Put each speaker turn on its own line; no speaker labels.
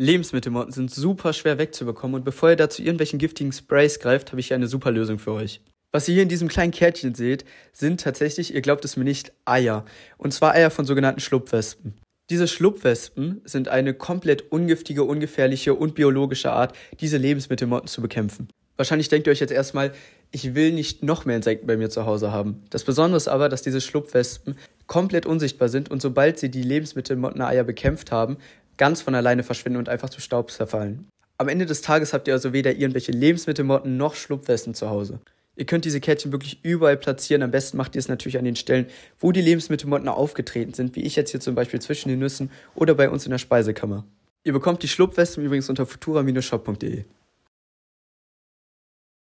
Lebensmittelmotten sind super schwer wegzubekommen und bevor ihr dazu irgendwelchen giftigen Sprays greift, habe ich hier eine super Lösung für euch. Was ihr hier in diesem kleinen Kärtchen seht, sind tatsächlich, ihr glaubt es mir nicht, Eier. Und zwar Eier von sogenannten Schlupfwespen. Diese Schlupfwespen sind eine komplett ungiftige, ungefährliche und biologische Art, diese Lebensmittelmotten zu bekämpfen. Wahrscheinlich denkt ihr euch jetzt erstmal, ich will nicht noch mehr Insekten bei mir zu Hause haben. Das Besondere ist aber, dass diese Schlupfwespen komplett unsichtbar sind und sobald sie die Lebensmittelmotteneier bekämpft haben, ganz von alleine verschwinden und einfach zu Staub zerfallen. Am Ende des Tages habt ihr also weder irgendwelche Lebensmittelmotten noch Schlupfwesten zu Hause. Ihr könnt diese Kärtchen wirklich überall platzieren. Am besten macht ihr es natürlich an den Stellen, wo die Lebensmittelmotten aufgetreten sind, wie ich jetzt hier zum Beispiel zwischen den Nüssen oder bei uns in der Speisekammer. Ihr bekommt die Schlupfwesten übrigens unter futura-shop.de.